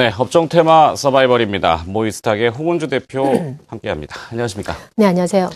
네, 업종 테마 서바이벌입니다. 모이스탁의 홍은주 대표 함께합니다. 안녕하십니까? 네, 안녕하세요.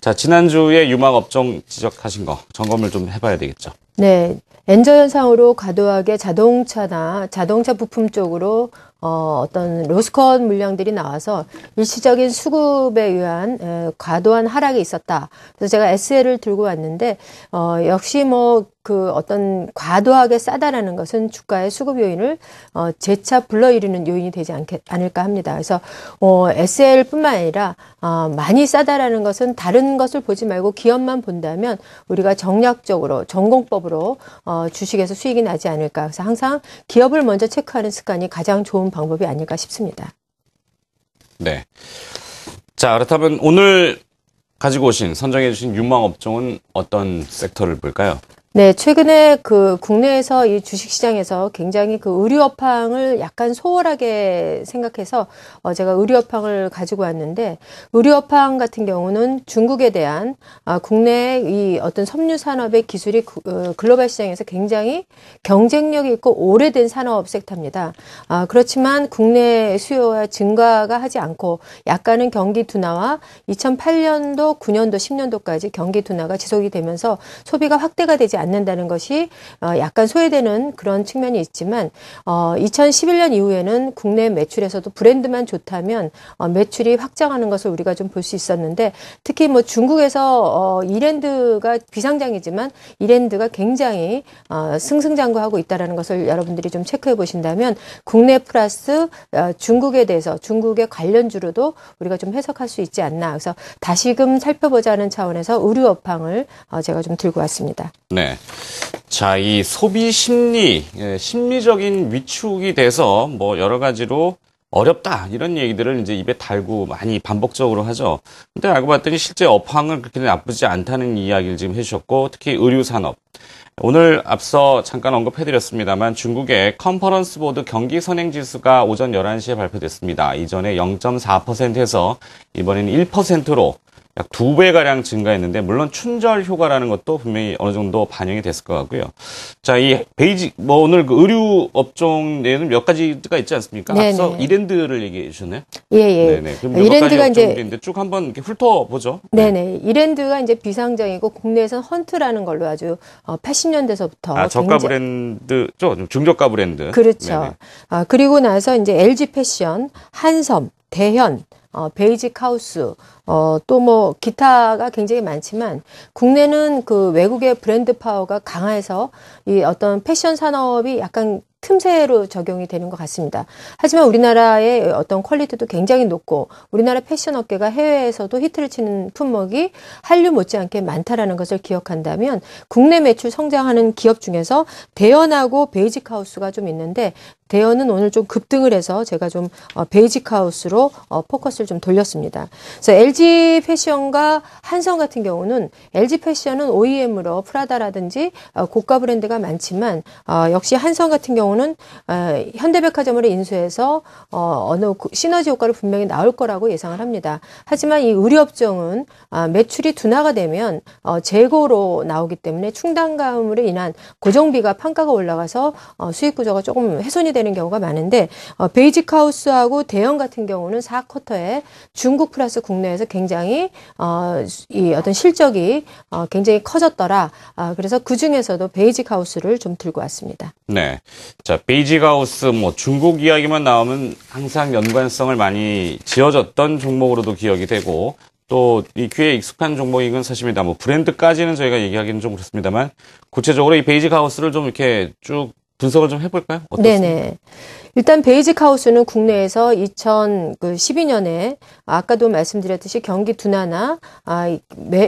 자, 지난주에 유망 업종 지적하신 거 점검을 좀 해봐야 되겠죠. 네, 엔저 현상으로 과도하게 자동차나 자동차 부품 쪽으로 어, 어떤 로스컷 물량들이 나와서 일시적인 수급에 의한 에, 과도한 하락이 있었다. 그래서 제가 SL을 들고 왔는데 어, 역시 뭐 그 어떤 과도하게 싸다라는 것은 주가의 수급 요인을 어, 재차 불러일으는 요인이 되지 않게, 않을까 합니다. 그래서 어, 뭐 SL뿐만 아니라 어, 많이 싸다라는 것은 다른 것을 보지 말고 기업만 본다면 우리가 정략적으로 전공법으로 어, 주식에서 수익이 나지 않을까. 그래서 항상 기업을 먼저 체크하는 습관이 가장 좋은 방법이 아닐까 싶습니다. 네. 자, 그렇다면 오늘 가지고 오신 선정해 주신 유망 업종은 어떤 섹터를 볼까요? 네, 최근에 그 국내에서 이 주식시장에서 굉장히 그의류업황을 약간 소홀하게 생각해서 어 제가 의류업황을 가지고 왔는데 의류업황 같은 경우는 중국에 대한 아 국내 이 어떤 섬유 산업의 기술이 그, 글로벌 시장에서 굉장히 경쟁력이 있고 오래된 산업 섹터입니다. 아 그렇지만 국내 수요와 증가가 하지 않고 약간은 경기 둔화와 2008년도, 9년도, 10년도까지 경기 둔화가 지속이 되면서 소비가 확대가 되지 않는다는 것이 어, 약간 소외되는 그런 측면이 있지만 어, 2011년 이후에는 국내 매출에서도 브랜드만 좋다면 어, 매출이 확장하는 것을 우리가 좀 볼 수 있었는데 특히 뭐 중국에서 어, 이랜드가 비상장이지만 이랜드가 굉장히 어, 승승장구하고 있다라는 것을 여러분들이 좀 체크해 보신다면 국내 플러스 어, 중국에 대해서 중국의 관련주로도 우리가 좀 해석할 수 있지 않나. 그래서 다시금 살펴보자는 차원에서 의류 업황을 어, 제가 좀 들고 왔습니다. 네. 자, 이 소비 심리, 예, 심리적인 위축이 돼서 뭐 여러 가지로 어렵다 이런 얘기들을 이제 입에 달고 많이 반복적으로 하죠. 근데 알고 봤더니 실제 업황은 그렇게 나쁘지 않다는 이야기를 지금 해주셨고 특히 의류 산업. 오늘 앞서 잠깐 언급해드렸습니다만 중국의 컨퍼런스 보드 경기 선행 지수가 오전 11시에 발표됐습니다. 이전에 0.4%에서 이번에는 1%로 약두 배가량 증가했는데, 물론 춘절 효과라는 것도 분명히 어느 정도 반영이 됐을 것 같고요. 자, 이 베이직, 뭐 오늘 그 의류 업종 내에는 몇 가지가 있지 않습니까? 네네. 앞서 이랜드를 얘기해 주셨나요 예, 예. 네네. 그럼 이랜드가 이제. 쭉 한번 이렇게 훑어보죠. 네. 네네. 네. 이랜드가 이제 비상장이고 국내에선 헌트라는 걸로 아주 80년대서부터. 어, 아, 저가 굉장히... 브랜드죠? 중저가 브랜드. 그렇죠. 네네. 아, 그리고 나서 이제 LG 패션, 한섬, 대현, 어, 베이직 하우스, 어, 또뭐 기타가 굉장히 많지만 국내는 그 외국의 브랜드 파워가 강해서 화이 어떤 패션 산업이 약간 틈새로 적용이 되는 것 같습니다. 하지만 우리나라의 어떤 퀄리티도 굉장히 높고 우리나라 패션 업계가 해외에서도 히트를 치는 품목이 한류 못지않게 많다라는 것을 기억한다면 국내 매출 성장하는 기업 중에서 대연하고 베이직 하우스가 좀 있는데 대여는 오늘 좀 급등을 해서 제가 좀 어, 베이직하우스로 어, 포커스를 좀 돌렸습니다. 그래서 LG 패션과 한성 같은 경우는 LG 패션은 OEM으로 프라다라든지 어, 고가 브랜드가 많지만 역시 한성 같은 경우는 현대백화점으로 인수해서 어느 시너지 효과를 분명히 나올 거라고 예상을 합니다. 하지만 이 의류업종은 아, 매출이 둔화가 되면 재고로 나오기 때문에 충당감으로 인한 고정비가 판가가 올라가서 수익 구조가 조금 훼손이 되는 되는 경우가 많은데 어, 베이직 하우스하고 대형 같은 경우는 4쿼터에 중국 플러스 국내에서 굉장히 어, 이 어떤 실적이 어, 굉장히 커졌더라. 아, 그래서 그 중에서도 베이직 하우스를 좀 들고 왔습니다. 네, 자 베이직 하우스 뭐 중국 이야기만 나오면 항상 연관성을 많이 지어졌던 종목으로도 기억이 되고 또 이 귀에 익숙한 종목이건 사실입니다. 뭐 브랜드까지는 저희가 얘기하기는 좀 그렇습니다만 구체적으로 이 베이직 하우스를 좀 이렇게 쭉 분석을 좀 해볼까요? 어떻습니까? 네네. 일단 베이직 하우스는 국내에서 2012년에 아까도 말씀드렸듯이 경기 둔화나 아,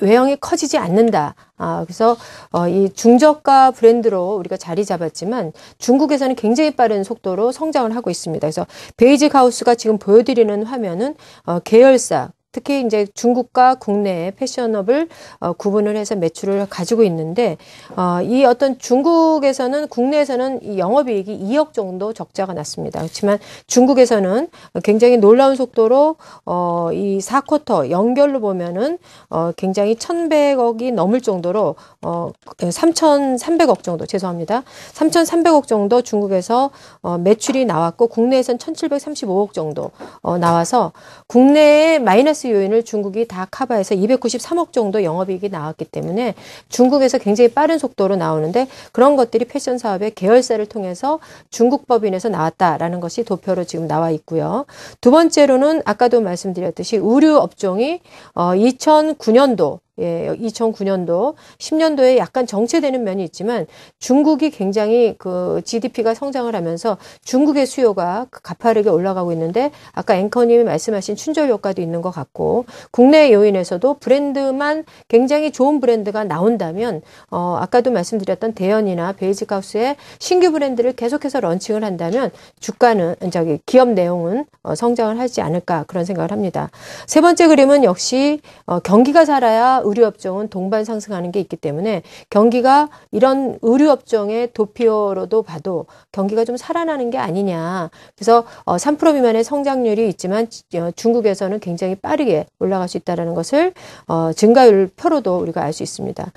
외형이 커지지 않는다. 아, 그래서 어, 이 중저가 브랜드로 우리가 자리 잡았지만 중국에서는 굉장히 빠른 속도로 성장을 하고 있습니다. 그래서 베이직 하우스가 지금 보여드리는 화면은 어, 계열사 특히 이제 중국과 국내 패션업을 어, 구분을 해서 매출을 가지고 있는데 어, 이 어떤 중국에서는 국내에서는 이 영업이익이 2억 정도 적자가 났습니다. 그렇지만 중국에서는 굉장히 놀라운 속도로 어, 이 4쿼터 연결로 보면은 어, 굉장히 1,100억이 넘을 정도로 어, 3,300억 예, 정도 죄송합니다. 3,300억 정도 중국에서 어, 매출이 나왔고 국내에선 1,735억 정도 어, 나와서 국내에 마이너스 플러스 요인을 중국이 다 커버해서 293억 정도 영업이익이 나왔기 때문에 중국에서 굉장히 빠른 속도로 나오는데 그런 것들이 패션 사업의 계열사를 통해서 중국 법인에서 나왔다라는 것이 도표로 지금 나와 있고요. 두 번째로는 아까도 말씀드렸듯이 의류 업종이 2009년도 어, 예, 2009년도 10년도에 약간 정체되는 면이 있지만 중국이 굉장히 그 GDP가 성장을 하면서 중국의 수요가 가파르게 올라가고 있는데 아까 앵커님이 말씀하신 춘절 효과도 있는 것 같고 국내 요인에서도 브랜드만 굉장히 좋은 브랜드가 나온다면 어, 아까도 말씀드렸던 대현이나 베이직하우스의 신규 브랜드를 계속해서 런칭을 한다면 주가는 저기 기업 내용은 어, 성장을 하지 않을까 그런 생각을 합니다. 세 번째 그림은 역시 어, 경기가 살아야 의류업종은 동반 상승하는 게 있기 때문에 경기가 이런 의류업종의 도피어로도 봐도 경기가 좀 살아나는 게 아니냐. 그래서 어3% 미만의 성장률이 있지만 어, 중국에서는 굉장히 빠르게 올라갈 수 있다는 라 것을 어 증가율 표로도 우리가 알 수 있습니다.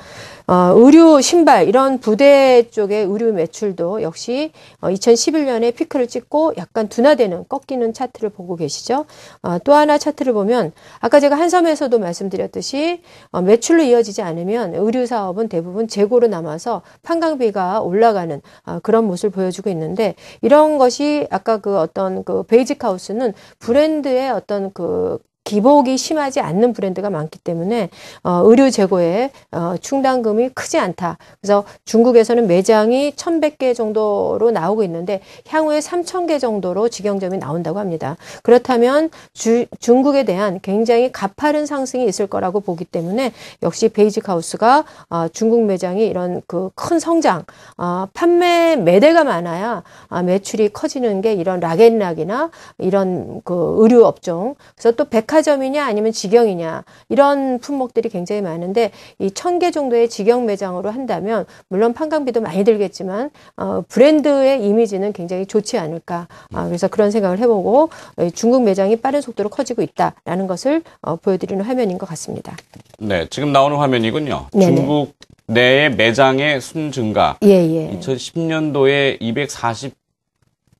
어 의류, 신발 이런 부대 쪽의 의류 매출도 역시 어 2011년에 피크를 찍고 약간 둔화되는 꺾이는 차트를 보고 계시죠. 어또 하나 차트를 보면 아까 제가 한섬에서도 말씀드렸듯이 어, 매출로 이어지지 않으면 의류 사업은 대부분 재고로 남아서 판강비가 올라가는 아, 그런 모습을 보여주고 있는데 이런 것이 아까 그 어떤 그 베이직 하우스는 브랜드의 어떤 그 기복이 심하지 않는 브랜드가 많기 때문에 어, 의류 재고에 어, 충당금이 크지 않다. 그래서 중국에서는 매장이 1,100개 정도로 나오고 있는데 향후에 3,000개 정도로 직영점이 나온다고 합니다. 그렇다면 주, 중국에 대한 굉장히 가파른 상승이 있을 거라고 보기 때문에 역시 베이직 하우스가 어, 중국 매장이 이런 그 큰 성장, 어, 판매 매대가 많아야 아, 매출이 커지는 게 이런 락앤락이나 이런 그 의류 업종, 그래서 또백 백화점이냐 아니면 직영이냐 이런 품목들이 굉장히 많은데 이천개 정도의 직영 매장으로 한다면 물론 판관비도 많이 들겠지만 어, 브랜드의 이미지는 굉장히 좋지 않을까 어, 그래서 그런 생각을 해보고 중국 매장이 빠른 속도로 커지고 있다라는 것을 어, 보여드리는 화면인 것 같습니다. 네, 지금 나오는 화면이군요. 네네. 중국 내 매장의 순 증가. 예, 예. 2010년도에 240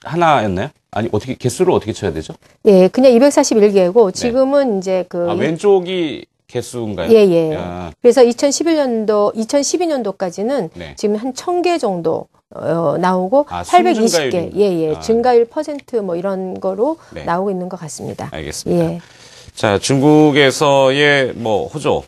하나였나요? 아니 어떻게 개수를 어떻게 쳐야 되죠? 예, 그냥 241개고 지금은 네. 이제 그 아, 왼쪽이 개수인가요? 예, 예. 아. 그래서 2011년도, 2012년도까지는 네. 지금 한 1000개 정도 어, 나오고 아, 820개. 예, 예. 아. 증가율 퍼센트 뭐 이런 거로 네. 나오고 있는 것 같습니다. 알겠습니다. 예. 자, 중국에서의 뭐 호조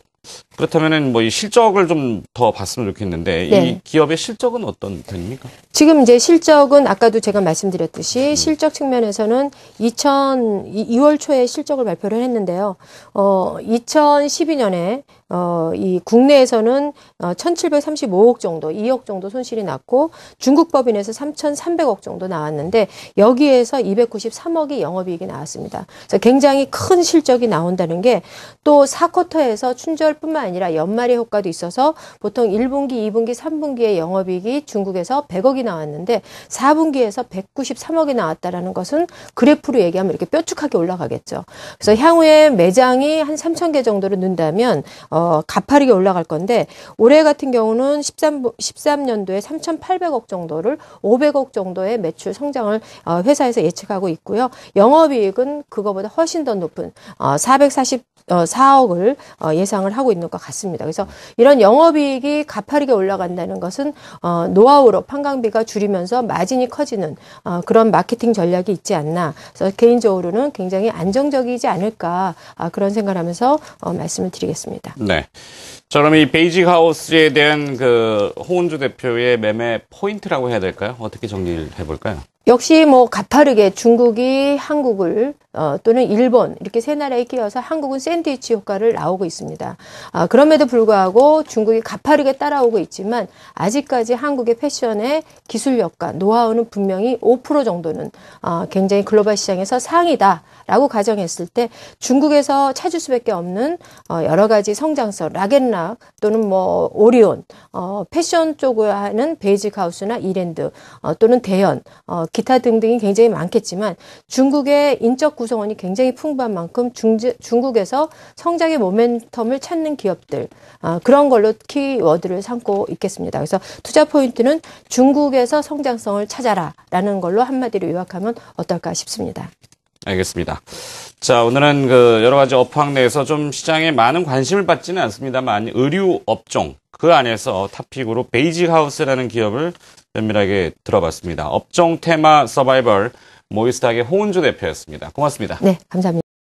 그렇다면은 뭐 이 실적을 좀 더 봤으면 좋겠는데 네. 이 기업의 실적은 어떤 편입니까? 지금 이제 실적은 아까도 제가 말씀드렸듯이 음. 실적 측면에서는 2000 2월 초에 실적을 발표를 했는데요. 어 2012년에 어 이 국내에서는 어 1,735억 정도, 2억 정도 손실이 났고 중국 법인에서 3,300억 정도 나왔는데 여기에서 293억이 영업이익이 나왔습니다. 그래서 굉장히 큰 실적이 나온다는 게 또 4쿼터에서 춘절뿐만 아니라 연말의 효과도 있어서 보통 1분기, 2분기, 3분기의 영업이익이 중국에서 100억이 나왔는데 4분기에서 193억이 나왔다라는 것은 그래프로 얘기하면 이렇게 뾰족하게 올라가겠죠. 그래서 향후에 매장이 한 3천 개 정도로 는다면 어, 가파르게 올라갈 건데 올해 같은 경우는 13, 13년도에 3,800억 정도를 500억 정도의 매출 성장을 어, 회사에서 예측하고 있고요. 영업이익은 그거보다 훨씬 더 높은 어, 444억을 어, 어, 예상을 하고 있는 것. 것 같습니다. 그래서 이런 영업이익이 가파르게 올라간다는 것은 어, 노하우로 판강비가 줄이면서 마진이 커지는 어, 그런 마케팅 전략이 있지 않나. 그래서 개인적으로는 굉장히 안정적이지 않을까 아, 그런 생각하면서 을 어, 말씀을 드리겠습니다. 네. 자, 그럼 이 베이직 하우스에 대한 그 홍은주 대표의 매매 포인트라고 해야 될까요? 어떻게 정리를 해볼까요? 역시 뭐 가파르게 중국이 한국을 어, 또는 일본 이렇게 세 나라에 끼어서 한국은 샌드위치 효과를 나오고 있습니다. 아, 그럼에도 불구하고 중국이 가파르게 따라오고 있지만 아직까지 한국의 패션의 기술력과 노하우는 분명히 5% 정도는 어, 굉장히 글로벌 시장에서 상이다라고 가정했을 때 중국에서 찾을 수밖에 없는 어, 여러 가지 성장성 라앤락 또는 뭐 오리온 어, 패션 쪽으로 하는 베이지 하우스나 이랜드 어, 또는 대현 어, 기타 등등이 굉장히 많겠지만 중국의 인적 구성원이 굉장히 풍부한 만큼 중지, 중국에서 성장의 모멘텀을 찾는 기업들 아, 그런 걸로 키워드를 삼고 있겠습니다. 그래서 투자 포인트는 중국에서 성장성을 찾아라라는 걸로 한마디로 요약하면 어떨까 싶습니다. 알겠습니다. 자, 오늘은 그 여러 가지 업황 내에서 좀 시장에 많은 관심을 받지는 않습니다만 의류 업종 그 안에서 탑픽으로 베이지 하우스라는 기업을 면밀하게 들어봤습니다. 업종 테마 서바이벌 모이스탁의 호은주 대표였습니다. 고맙습니다. 네, 감사합니다.